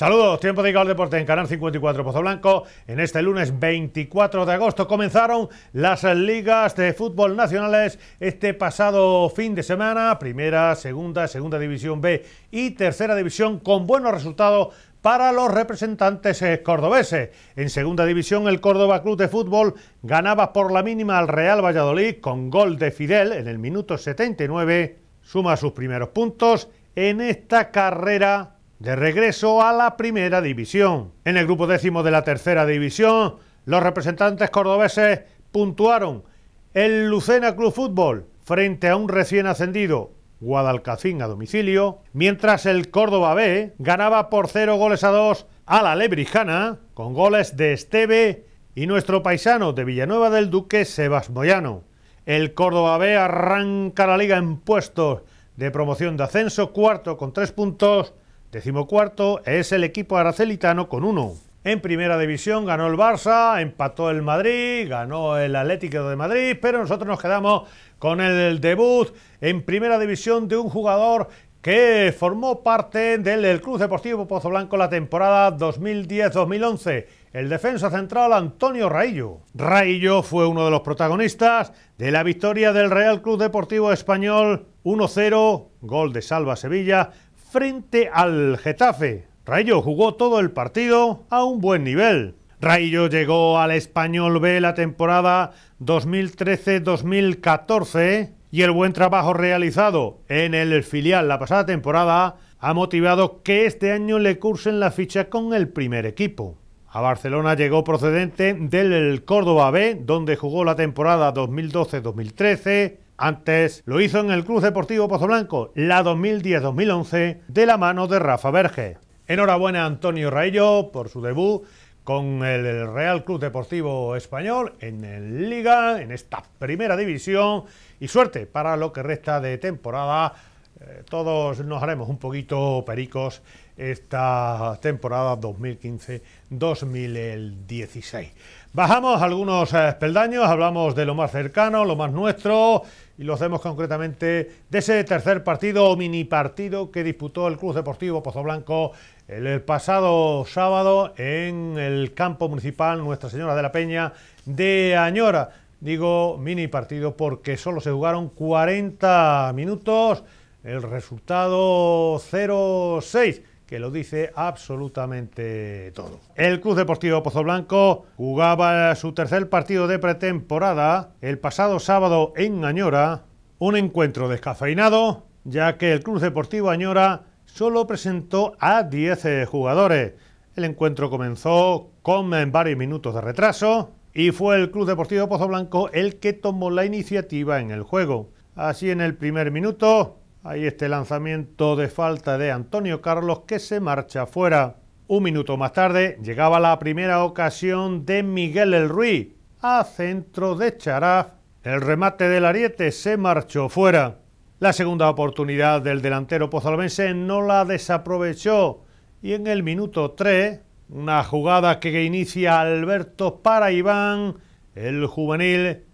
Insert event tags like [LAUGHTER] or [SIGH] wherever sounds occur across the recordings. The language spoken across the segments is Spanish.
Saludos, tiempo de igual deporte en Canal 54 Pozo Blanco. En este lunes 24 de agosto comenzaron las ligas de fútbol nacionales este pasado fin de semana, primera, segunda, segunda división B y tercera división con buenos resultados para los representantes eh, cordobeses. En segunda división, el Córdoba Club de Fútbol ganaba por la mínima al Real Valladolid con gol de Fidel en el minuto 79. Suma sus primeros puntos en esta carrera de regreso a la primera división. En el grupo décimo de la tercera división, los representantes cordobeses puntuaron el Lucena Club Fútbol frente a un recién ascendido Guadalcacín a domicilio, mientras el Córdoba B ganaba por cero goles a dos... a la Lebrijana con goles de Esteve y nuestro paisano de Villanueva del Duque Sebas Moyano. El Córdoba B arranca la liga en puestos de promoción de ascenso, cuarto con tres puntos Decimocuarto es el equipo aracelitano con uno. En primera división ganó el Barça, empató el Madrid, ganó el Atlético de Madrid, pero nosotros nos quedamos con el debut en primera división de un jugador que formó parte del Club Deportivo Pozo Blanco la temporada 2010-2011, el defensa central Antonio Raillo. Raillo fue uno de los protagonistas de la victoria del Real Club Deportivo Español 1-0, gol de Salva Sevilla frente al Getafe. Rayo jugó todo el partido a un buen nivel. Rayo llegó al Español B la temporada 2013-2014 y el buen trabajo realizado en el filial la pasada temporada ha motivado que este año le cursen la ficha con el primer equipo. A Barcelona llegó procedente del Córdoba B, donde jugó la temporada 2012-2013 antes lo hizo en el Club Deportivo Blanco, la 2010-2011, de la mano de Rafa Verge. Enhorabuena Antonio Raillo por su debut con el Real Club Deportivo Español en Liga, en esta primera división, y suerte para lo que resta de temporada eh, todos nos haremos un poquito pericos esta temporada 2015-2016. Bajamos algunos eh, peldaños, hablamos de lo más cercano, lo más nuestro, y lo hacemos concretamente de ese tercer partido o mini partido que disputó el Club Deportivo Pozo Blanco el pasado sábado en el campo municipal Nuestra Señora de la Peña de Añora. Digo mini partido porque solo se jugaron 40 minutos el resultado 0-6 que lo dice absolutamente todo. El Club Deportivo Pozo Blanco jugaba su tercer partido de pretemporada el pasado sábado en Añora, un encuentro descafeinado, ya que el Club Deportivo Añora solo presentó a 10 eh, jugadores. El encuentro comenzó con eh, varios minutos de retraso y fue el Club Deportivo Pozo Blanco el que tomó la iniciativa en el juego. Así en el primer minuto Ahí este lanzamiento de falta de Antonio Carlos que se marcha fuera. Un minuto más tarde llegaba la primera ocasión de Miguel El Ruiz a centro de Charaf. El remate del Ariete se marchó fuera. La segunda oportunidad del delantero pozalbense no la desaprovechó y en el minuto 3, una jugada que inicia Alberto para Iván, el juvenil,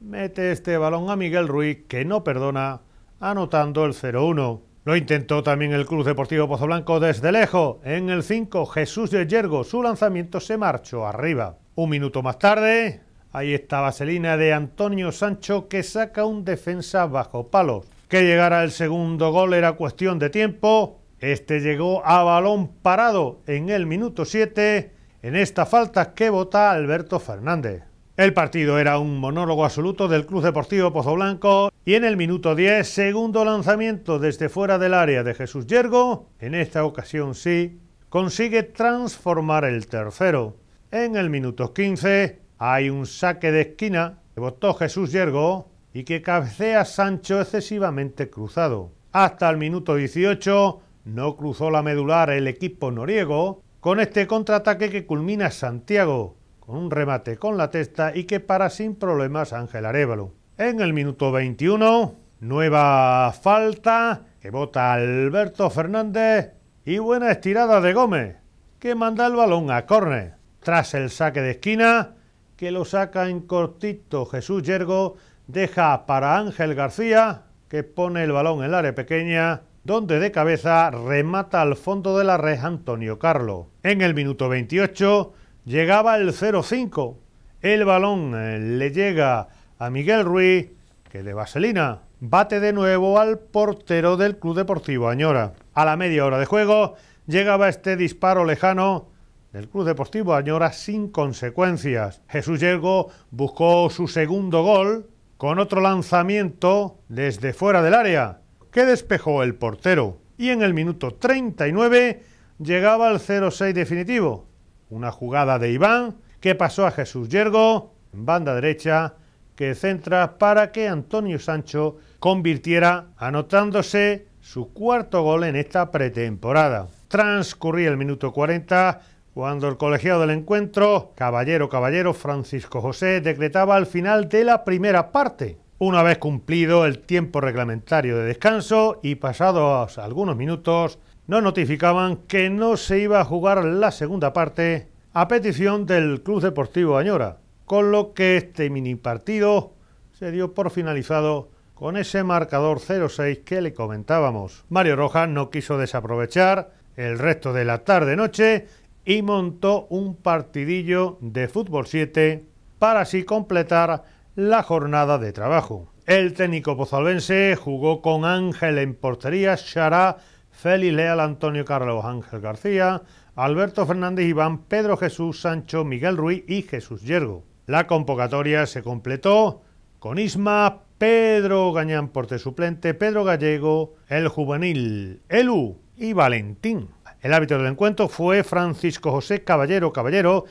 mete este balón a Miguel Ruiz que no perdona anotando el 0-1. Lo intentó también el Club Deportivo Pozoblanco desde lejos. En el 5, Jesús de Yergo, su lanzamiento se marchó arriba. Un minuto más tarde, ahí está Vaselina de Antonio Sancho que saca un defensa bajo palos. Que llegara el segundo gol era cuestión de tiempo. Este llegó a balón parado en el minuto 7 en esta falta que vota Alberto Fernández. El partido era un monólogo absoluto del Club Deportivo Pozoblanco y en el minuto 10, segundo lanzamiento desde fuera del área de Jesús Yergo, en esta ocasión sí, consigue transformar el tercero. En el minuto 15 hay un saque de esquina que votó Jesús Yergo y que cabecea Sancho excesivamente cruzado. Hasta el minuto 18 no cruzó la medular el equipo noriego con este contraataque que culmina Santiago, un remate con la testa y que para sin problemas Ángel Arevalo. En el minuto 21, nueva falta que bota Alberto Fernández y buena estirada de Gómez, que manda el balón a Corne. Tras el saque de esquina, que lo saca en cortito Jesús Yergo, deja para Ángel García, que pone el balón en la área pequeña, donde de cabeza remata al fondo de la red Antonio Carlo. En el minuto 28, Llegaba el 0-5. El balón eh, le llega a Miguel Ruiz, que de vaselina bate de nuevo al portero del Club Deportivo Añora. A la media hora de juego llegaba este disparo lejano del Club Deportivo Añora sin consecuencias. Jesús Yergo buscó su segundo gol con otro lanzamiento desde fuera del área que despejó el portero. Y en el minuto 39 llegaba el 0-6 definitivo. Una jugada de Iván que pasó a Jesús Yergo en banda derecha que centra para que Antonio Sancho convirtiera anotándose su cuarto gol en esta pretemporada. Transcurría el minuto 40 cuando el colegiado del encuentro, caballero caballero Francisco José, decretaba el final de la primera parte. Una vez cumplido el tiempo reglamentario de descanso y pasados algunos minutos, no notificaban que no se iba a jugar la segunda parte a petición del Club Deportivo Añora, con lo que este mini partido se dio por finalizado con ese marcador 0-6 que le comentábamos. Mario Rojas no quiso desaprovechar el resto de la tarde-noche y montó un partidillo de fútbol 7 para así completar la jornada de trabajo. El técnico pozalbense jugó con Ángel en portería, Shará. Félix Leal, Antonio Carlos Ángel García, Alberto Fernández Iván, Pedro Jesús Sancho, Miguel Ruiz y Jesús Yergo. La convocatoria se completó con Isma, Pedro Gañán porte suplente, Pedro Gallego, el juvenil Elu y Valentín. El árbitro del encuentro fue Francisco José Caballero Caballero,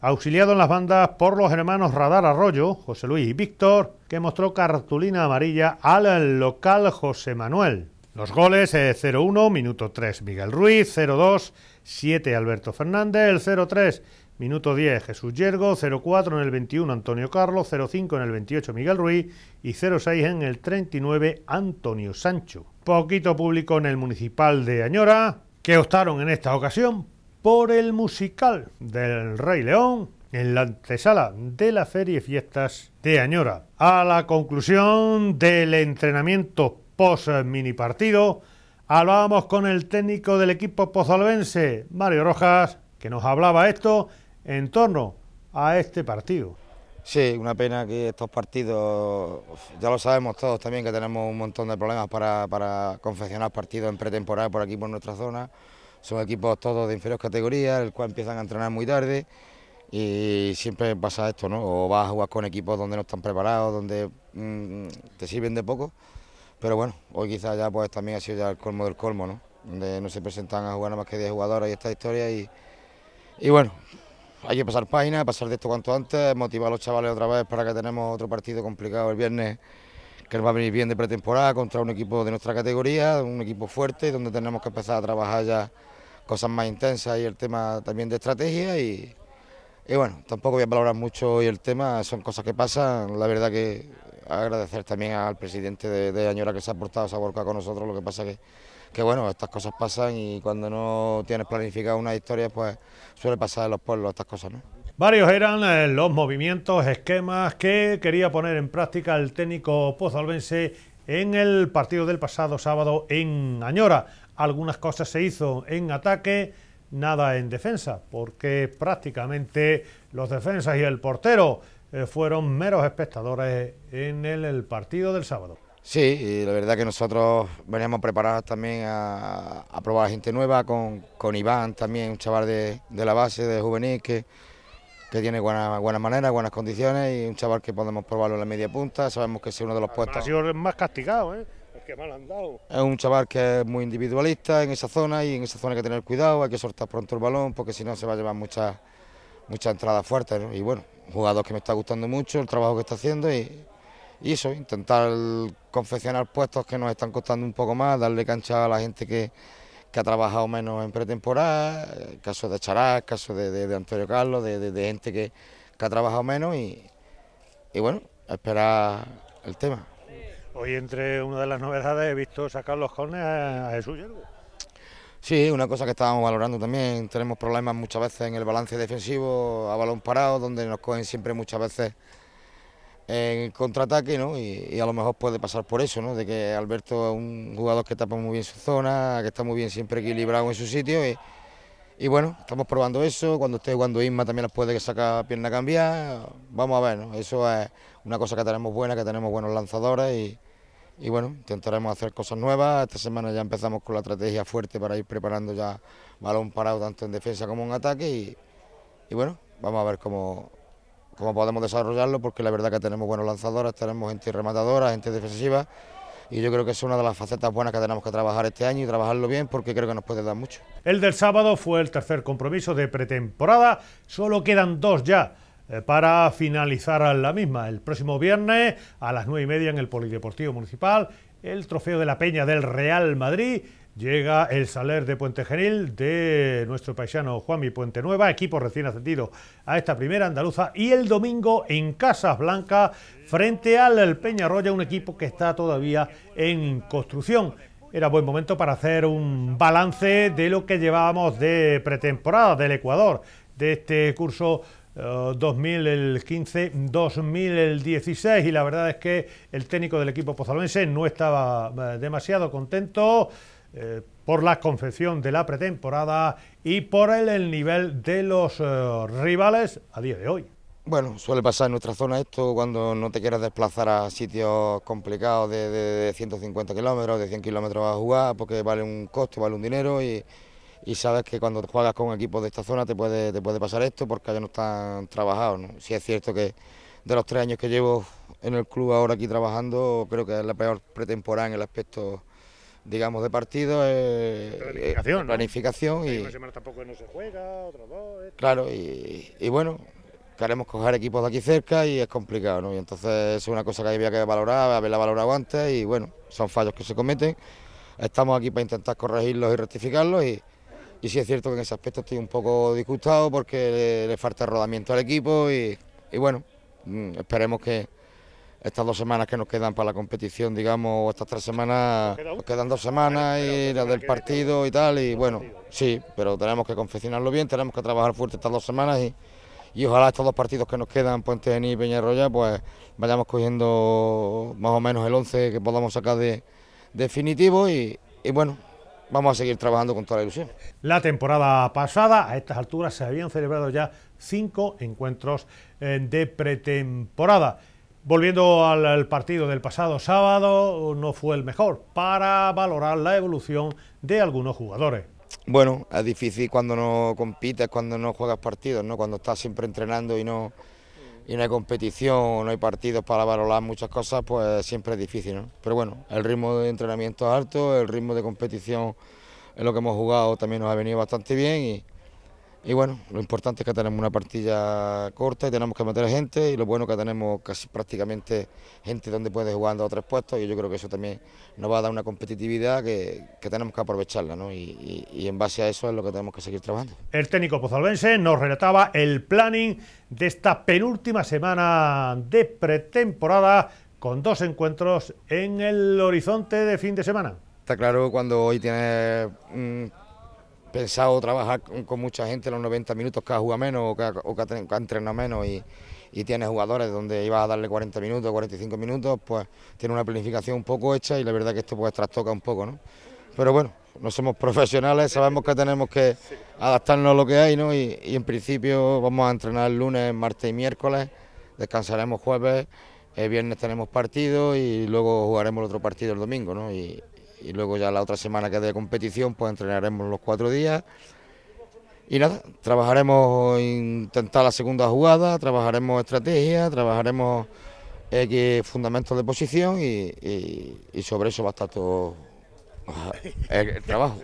auxiliado en las bandas por los hermanos Radar Arroyo, José Luis y Víctor, que mostró cartulina amarilla al local José Manuel. Los goles, es eh, 0-1, minuto 3 Miguel Ruiz, 0-2, 7 Alberto Fernández, el 0-3, minuto 10 Jesús Yergo, 0-4 en el 21 Antonio Carlos, 0-5 en el 28 Miguel Ruiz y 0-6 en el 39 Antonio Sancho. Poquito público en el municipal de Añora, que optaron en esta ocasión por el musical del Rey León en la antesala de la Feria y Fiestas de Añora. A la conclusión del entrenamiento post mini partido, hablábamos con el técnico del equipo pozalvense, Mario Rojas, que nos hablaba esto en torno a este partido. Sí, una pena que estos partidos, ya lo sabemos todos también que tenemos un montón de problemas para, para confeccionar partidos en pretemporada por aquí, por nuestra zona. Son equipos todos de inferiores categorías, el cual empiezan a entrenar muy tarde y siempre pasa esto, ¿no? O vas a jugar con equipos donde no están preparados, donde mm, te sirven de poco pero bueno, hoy quizás ya pues también ha sido ya el colmo del colmo, ¿no? Donde no se presentan a jugar nada más que 10 jugadores y esta historia y, y bueno, hay que pasar página, pasar de esto cuanto antes, motivar a los chavales otra vez para que tenemos otro partido complicado el viernes que nos va a venir bien de pretemporada contra un equipo de nuestra categoría, un equipo fuerte donde tenemos que empezar a trabajar ya cosas más intensas y el tema también de estrategia y, y bueno, tampoco voy a valorar mucho hoy el tema, son cosas que pasan, la verdad que agradecer también al presidente de, Añora que se ha portado, esa ha con nosotros, lo que pasa que, que bueno, estas cosas pasan y cuando no tienes planificado una historia, pues suele pasar en los pueblos estas cosas, ¿no? Varios eran eh, los movimientos, esquemas que quería poner en práctica el técnico Pozalvense en el partido del pasado sábado en Añora. Algunas cosas se hizo en ataque, nada en defensa, porque prácticamente los defensas y el portero eh, fueron meros espectadores en el, partido del sábado. Sí, y la verdad que nosotros veníamos preparados también a, a probar gente nueva, con, Iván también, un chaval de, la base, de juvenil, que, que tiene buenas buena maneras, buenas condiciones y un chaval que podemos probarlo en la media punta, sabemos que es uno de los puestos. Ha sido el más castigado, ¿eh? que mal andado. Es un chaval que es muy individualista en esa zona y en esa zona hay que tener cuidado, hay que soltar pronto el balón porque si no se va a llevar muchas mucha entradas fuertes y bueno, jugador que me está gustando mucho, el trabajo que está haciendo y, y eso, intentar confeccionar puestos que nos están costando un poco más, darle cancha a la gente que, que ha trabajado menos en pretemporada, eh, caso de Charás, caso de, Antonio Carlos, de, gente que, que, ha trabajado menos y, y bueno, esperar el tema. Hoy entre una de las novedades he visto sacar los cornes a Jesús Yergo. Sí, una cosa que estábamos valorando también, tenemos problemas muchas veces en el balance defensivo, a balón parado, donde nos cogen siempre muchas veces en contraataque, ¿no? Y, a lo mejor puede pasar por eso, ¿no? De que Alberto es un jugador que tapa muy bien su zona, que está muy bien siempre equilibrado en su sitio y, bueno, estamos probando eso, cuando esté jugando Isma también nos puede que saca pierna cambiar, vamos a ver, ¿no? Eso es una cosa que tenemos buena, que tenemos buenos lanzadores y y bueno, intentaremos hacer cosas nuevas. Esta semana ya empezamos con la estrategia fuerte para ir preparando ya balón parado tanto en defensa como en ataque y, bueno, vamos a ver cómo, cómo podemos desarrollarlo porque la verdad que tenemos buenos lanzadores, tenemos gente rematadora, gente defensiva y yo creo que es una de las facetas buenas que tenemos que trabajar este año y trabajarlo bien porque creo que nos puede dar mucho. El del sábado fue el tercer compromiso de pretemporada, solo quedan dos ya eh, para finalizar la misma. El próximo viernes a las nueve y media en el Polideportivo Municipal, el Trofeo de la Peña del Real Madrid. Llega el Saler de Puente Genil de nuestro paisano Juanmi Puente Nueva, equipo recién ascendido a esta primera andaluza. Y el domingo en Casas Blancas, frente al Peña Roya... un equipo que está todavía en construcción era buen momento para hacer un balance de lo que llevábamos de pretemporada del Ecuador, de este curso 2015-2016 y la verdad es que el técnico del equipo pozalense no estaba eh, demasiado contento eh, por la confección de la pretemporada y por el, nivel de los eh, rivales a día de hoy. Bueno, suele pasar en nuestra zona esto cuando no te quieres desplazar a sitios complicados de, 150 kilómetros, de 100 kilómetros a jugar, porque vale un costo, vale un dinero y, y sabes que cuando juegas con equipos de esta zona te puede, te puede pasar esto porque allá no están trabajados. Si es cierto que de los tres años que llevo en el club ahora aquí trabajando, creo que es la peor pretemporada en el aspecto digamos, de partido, planificación, y... Una semana tampoco no se juega, otros dos... Claro, y, y, bueno, queremos coger equipos de aquí cerca y es complicado, ¿no? Y entonces es una cosa que había que valorar, haberla valorado antes y bueno, son fallos que se cometen. Estamos aquí para intentar corregirlos y rectificarlos y y sí es cierto que en ese aspecto estoy un poco disgustado porque le, falta rodamiento al equipo y, bueno, mm, esperemos que, estas dos semanas que nos quedan para la competición, digamos, estas tres semanas, nos quedan dos semanas y las del partido y tal, y bueno, sí, pero tenemos que confeccionarlo bien, tenemos que trabajar fuerte estas dos semanas y, ojalá estos dos partidos que nos quedan, Puente de y Peñarroya, pues vayamos cogiendo más o menos el 11 que podamos sacar de definitivo y bueno, vamos a seguir trabajando con toda la ilusión. La temporada pasada, a estas alturas, se habían celebrado ya cinco encuentros eh, de pretemporada. Volviendo al, partido del pasado sábado, no fue el mejor para valorar la evolución de algunos jugadores. Bueno, es difícil cuando no compites, cuando no juegas partidos, ¿no? cuando estás siempre entrenando y no, y no hay competición, no hay partidos para valorar muchas cosas, pues siempre es difícil. ¿no? Pero bueno, el ritmo de entrenamiento es alto, el ritmo de competición en lo que hemos jugado también nos ha venido bastante bien y, y bueno, lo importante es que tenemos una partida corta y tenemos que meter gente y lo bueno es que tenemos casi prácticamente gente donde puede jugar dos o tres puestos y yo creo que eso también nos va a dar una competitividad que, tenemos que aprovecharla ¿no? y, en base a eso es lo que tenemos que seguir trabajando. El técnico pozalbense nos relataba el planning de esta penúltima semana de pretemporada con dos encuentros en el horizonte de fin de semana. Está claro cuando hoy tienes pensado trabajar con, mucha gente los 90 minutos que ha jugado menos o que, ha, entrenado menos y, tiene jugadores donde iba a darle 40 minutos, 45 minutos, pues tiene una planificación un poco hecha y la verdad que esto pues trastoca un poco, ¿no? Pero bueno, no somos profesionales, sabemos que tenemos que adaptarnos a lo que hay, ¿no? Y, en principio vamos a entrenar el lunes, martes y miércoles, descansaremos jueves, el eh, viernes tenemos partido y luego jugaremos otro partido el domingo, ¿no? y luego ya la otra semana que de competición pues entrenaremos los cuatro días y nada, trabajaremos intentar la segunda jugada, trabajaremos estrategia, trabajaremos X fundamentos de posición y, sobre eso va a estar todo [LAUGHS] el trabajo.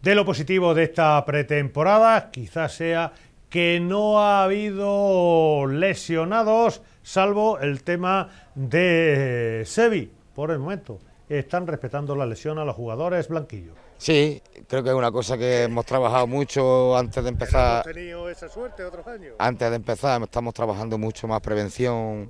De lo positivo de esta pretemporada quizás sea que no ha habido lesionados, salvo el tema de ...Sevi, por el momento están respetando la lesión a los jugadores blanquillos. Sí, creo que es una cosa que hemos trabajado mucho antes de empezar. ¿Has tenido esa suerte otros años? Antes de empezar estamos trabajando mucho más prevención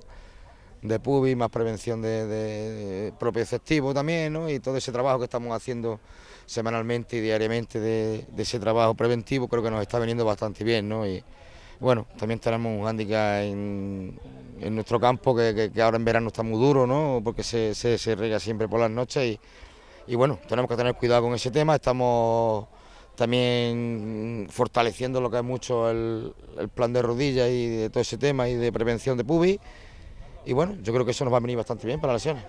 de pubis, más prevención de, propio efectivo también, ¿no? Y todo ese trabajo que estamos haciendo semanalmente y diariamente de, ese trabajo preventivo creo que nos está veniendo bastante bien, ¿no? Bueno, también tenemos un hándicap en, nuestro campo que, ahora en verano está muy duro, ¿no? Porque se, se, siempre por las noches y, bueno, tenemos que tener cuidado con ese tema. Estamos también fortaleciendo lo que es mucho el, plan de rodillas y de todo ese tema y de prevención de pubis. Y bueno, yo creo que eso nos va a venir bastante bien para las lesiones.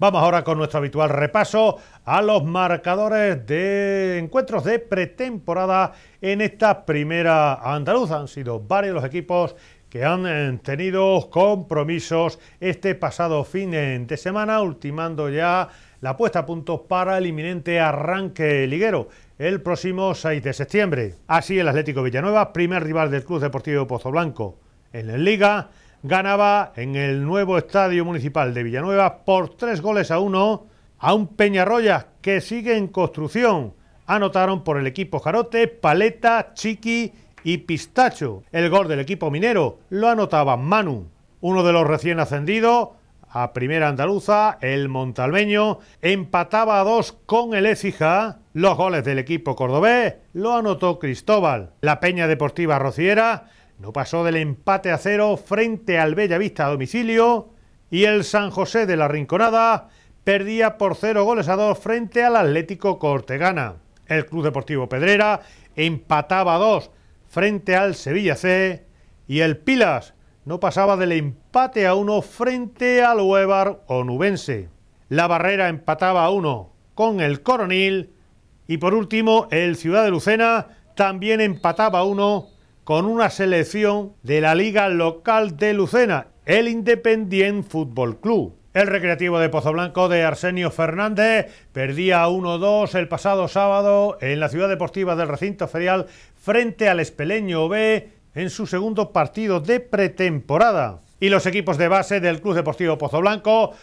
Vamos ahora con nuestro habitual repaso a los marcadores de encuentros de pretemporada en esta primera andaluza. Han sido varios los equipos que han eh, tenido compromisos este pasado fin de semana, ultimando ya la puesta a punto para el inminente arranque liguero el próximo 6 de septiembre. Así el Atlético Villanueva, primer rival del Club Deportivo Pozo Blanco en la Liga, ganaba en el nuevo estadio municipal de Villanueva por tres goles a uno a un Peñarroya que sigue en construcción. Anotaron por el equipo Jarote, Paleta, Chiqui y Pistacho. El gol del equipo minero lo anotaba Manu, uno de los recién ascendidos a Primera Andaluza, el Montalveño... empataba a dos con el Écija. Los goles del equipo cordobés lo anotó Cristóbal. La Peña Deportiva Rociera no pasó del empate a cero frente al Bellavista a domicilio y el San José de la Rinconada perdía por cero goles a dos frente al Atlético Cortegana. El Club Deportivo Pedrera empataba a dos frente al Sevilla C y el Pilas no pasaba del empate a uno frente al o Onubense. La Barrera empataba a uno con el Coronil y por último el Ciudad de Lucena también empataba a uno con una selección de la liga local de Lucena, el Independiente Fútbol Club. El recreativo de Pozo Blanco de Arsenio Fernández perdía 1-2 el pasado sábado en la ciudad deportiva del recinto ferial frente al Espeleño B en su segundo partido de pretemporada. Y los equipos de base del Club Deportivo Pozo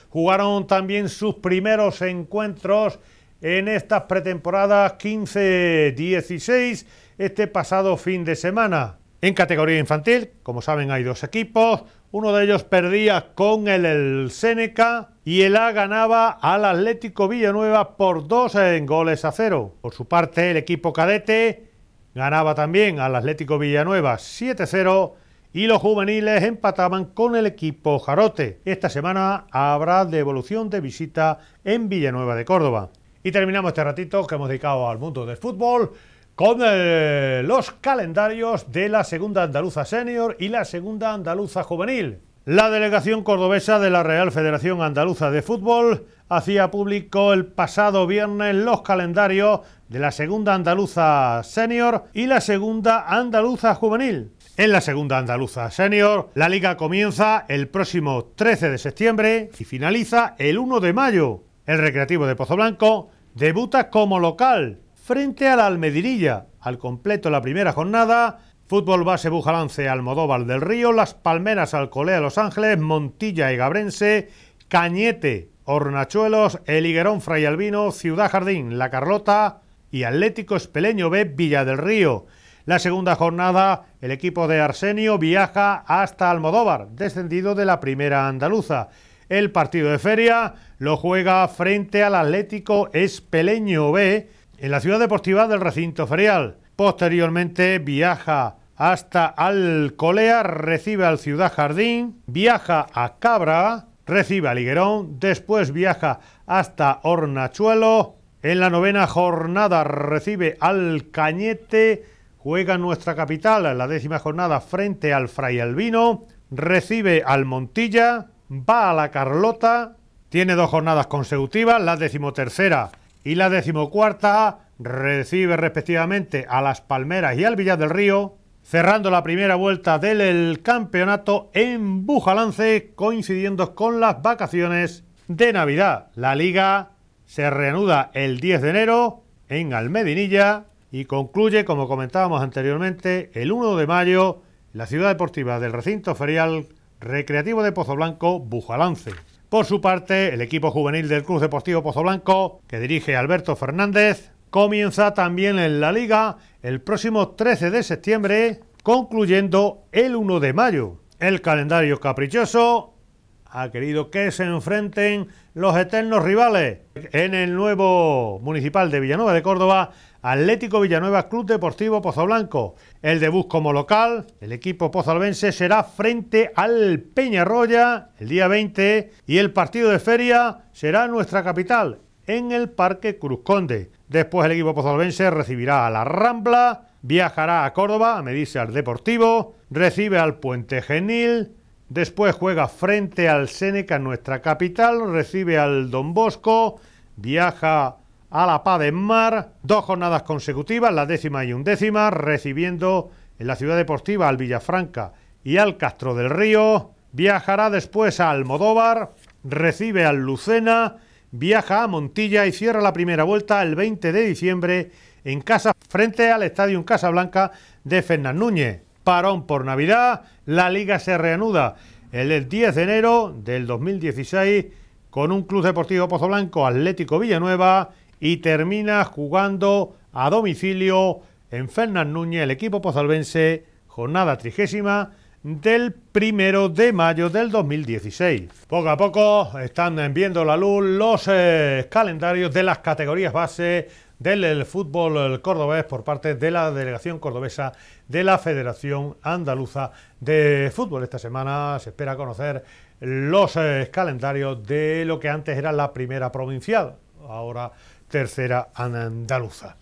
jugaron también sus primeros encuentros en estas pretemporadas 15-16 este pasado fin de semana. En categoría infantil, como saben, hay dos equipos. Uno de ellos perdía con el, el Seneca y el A ganaba al Atlético Villanueva por dos eh, en goles a cero. Por su parte, el equipo cadete ganaba también al Atlético Villanueva 7-0 y los juveniles empataban con el equipo Jarote. Esta semana habrá devolución de visita en Villanueva de Córdoba. Y terminamos este ratito que hemos dedicado al mundo del fútbol con eh, los calendarios de la segunda andaluza senior y la segunda andaluza juvenil. La delegación cordobesa de la Real Federación Andaluza de Fútbol hacía público el pasado viernes los calendarios de la segunda andaluza senior y la segunda andaluza juvenil. En la segunda andaluza senior, la liga comienza el próximo 13 de septiembre y finaliza el 1 de mayo. El Recreativo de Pozo Blanco debuta como local frente a la Almedirilla. Al completo la primera jornada, Fútbol Base Bujalance, Almodóvar del Río, Las Palmeras, Alcolea, Los Ángeles, Montilla y Gabrense, Cañete, Hornachuelos, El Higuerón, Fray Albino, Ciudad Jardín, La Carlota y Atlético Espeleño B, Villa del Río. La segunda jornada, el equipo de Arsenio viaja hasta Almodóvar, descendido de la primera andaluza. El partido de feria lo juega frente al Atlético Espeleño B, en la ciudad deportiva del recinto ferial. Posteriormente viaja hasta Alcolea, recibe al Ciudad Jardín, viaja a Cabra, recibe a Liguerón, después viaja hasta Hornachuelo, en la novena jornada recibe al Cañete, juega en nuestra capital en la décima jornada frente al Fray Albino, recibe al Montilla, va a la Carlota, tiene dos jornadas consecutivas, la decimotercera y la decimocuarta recibe respectivamente a Las Palmeras y al Villar del Río, cerrando la primera vuelta del campeonato en Bujalance, coincidiendo con las vacaciones de Navidad. La liga se reanuda el 10 de enero en Almedinilla y concluye, como comentábamos anteriormente, el 1 de mayo en la ciudad deportiva del recinto ferial recreativo de Pozo Blanco, Bujalance. Por su parte, el equipo juvenil del Club Deportivo Pozoblanco, que dirige Alberto Fernández, comienza también en la liga el próximo 13 de septiembre, concluyendo el 1 de mayo. El calendario caprichoso ha querido que se enfrenten los eternos rivales en el nuevo municipal de Villanueva de Córdoba Atlético Villanueva Club Deportivo Pozoblanco. El debut como local, el equipo pozalbense será frente al Peñarroya el día 20 y el partido de feria será en nuestra capital, en el Parque Cruz Conde. Después el equipo pozalbense recibirá a la Rambla, viajará a Córdoba a medirse al Deportivo, recibe al Puente Genil, después juega frente al Seneca en nuestra capital, recibe al Don Bosco, viaja a la Paz en Mar, dos jornadas consecutivas, la décima y undécima, recibiendo en la ciudad deportiva al Villafranca y al Castro del Río, viajará después a Almodóvar, recibe al Lucena, viaja a Montilla y cierra la primera vuelta el 20 de diciembre en casa frente al Estadio Casablanca de Fernán Núñez. Parón por Navidad, la liga se reanuda el 10 de enero del 2016 con un Club Deportivo Pozo Blanco Atlético Villanueva y termina jugando a domicilio en Fernán Núñez el equipo pozalvense jornada trigésima del primero de mayo del 2016. Poco a poco están viendo la luz los eh, calendarios de las categorías base del fútbol cordobés por parte de la delegación cordobesa de la Federación Andaluza de Fútbol. Esta semana se espera conocer los eh, calendarios de lo que antes era la primera provincial. Ahora tercera andaluza.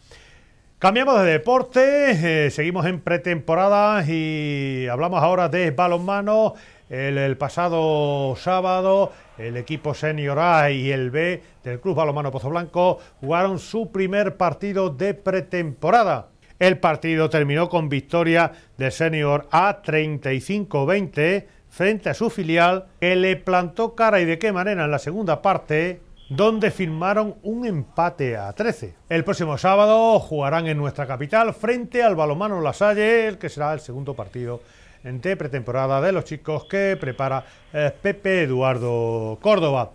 Cambiamos de deporte, eh, seguimos en pretemporada y hablamos ahora de balonmano. El, pasado sábado, el equipo senior A y el B del Club Pozo Blanco... jugaron su primer partido de pretemporada. El partido terminó con victoria del senior A 35-20 frente a su filial, que le plantó cara y de qué manera en la segunda parte donde firmaron un empate a 13. El próximo sábado jugarán en nuestra capital frente al Balomano Lasalle, el que será el segundo partido entre pretemporada de los chicos que prepara eh, Pepe Eduardo Córdoba.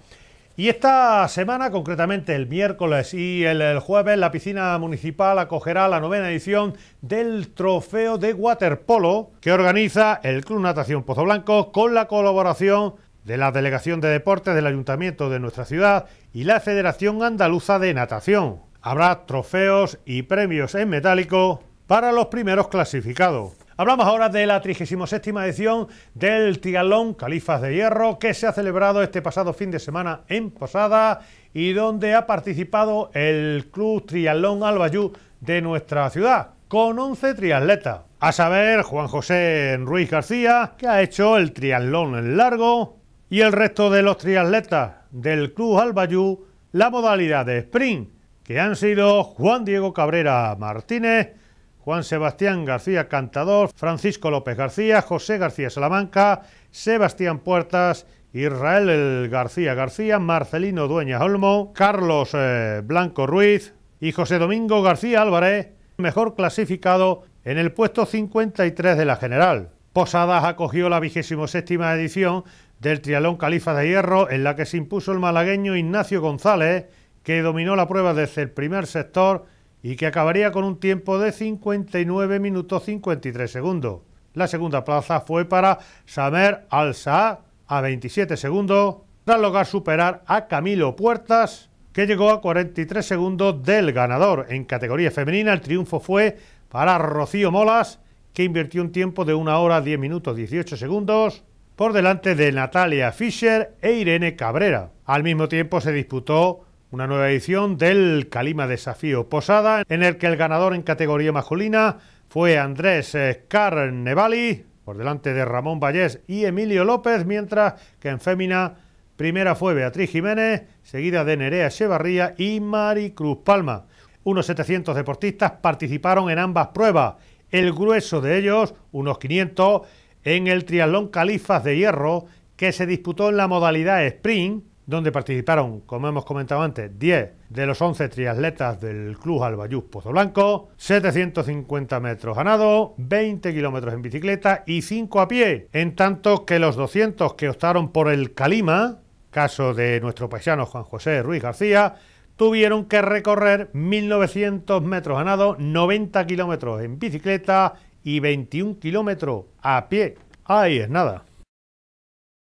Y esta semana, concretamente el miércoles y el, el, jueves, la piscina municipal acogerá la novena edición del Trofeo de Waterpolo que organiza el Club Natación Pozo Blanco con la colaboración de la Delegación de Deportes del Ayuntamiento de nuestra ciudad y la Federación Andaluza de Natación. Habrá trofeos y premios en metálico para los primeros clasificados. Hablamos ahora de la 37 edición del Tigalón Califas de Hierro que se ha celebrado este pasado fin de semana en Posada y donde ha participado el Club Triatlón Albayú de nuestra ciudad con 11 triatletas. A saber, Juan José Ruiz García, que ha hecho el triatlón en largo, y el resto de los triatletas del Club Albayú la modalidad de sprint, que han sido Juan Diego Cabrera Martínez, Juan Sebastián García Cantador, Francisco López García, José García Salamanca, Sebastián Puertas, Israel García García, Marcelino Dueñas Olmo, Carlos eh, Blanco Ruiz y José Domingo García Álvarez, mejor clasificado en el puesto 53 de la general. Posadas acogió la séptima edición del Trialón Califa de Hierro, en la que se impuso el malagueño Ignacio González, que dominó la prueba desde el primer sector y que acabaría con un tiempo de 59 minutos 53 segundos. La segunda plaza fue para Samer Alsa a 27 segundos, tras lograr superar a Camilo Puertas, que llegó a 43 segundos del ganador. En categoría femenina el triunfo fue para Rocío Molas, que invirtió un tiempo de 1 hora 10 minutos 18 segundos, por delante de Natalia Fischer e Irene Cabrera. Al mismo tiempo se disputó una nueva edición del Calima Desafío Posada, en el que el ganador en categoría masculina fue Andrés eh, Carnevali, por delante de Ramón Vallés y Emilio López, mientras que en fémina primera fue Beatriz Jiménez, seguida de Nerea Echevarría y Cruz Palma. Unos 700 deportistas participaron en ambas pruebas, el grueso de ellos, unos 500, en el triatlón Califas de Hierro que se disputó en la modalidad sprint, donde participaron, como hemos comentado antes, 10 de los 11 triatletas del Club Albayús Pozo Blanco, 750 metros a nado, 20 kilómetros en bicicleta y 5 a pie, en tanto que los 200 que optaron por el Calima, caso de nuestro paisano Juan José Ruiz García, tuvieron que recorrer 1.900 metros a nado, 90 kilómetros en bicicleta y 21 kilómetros a pie. Ahí es nada.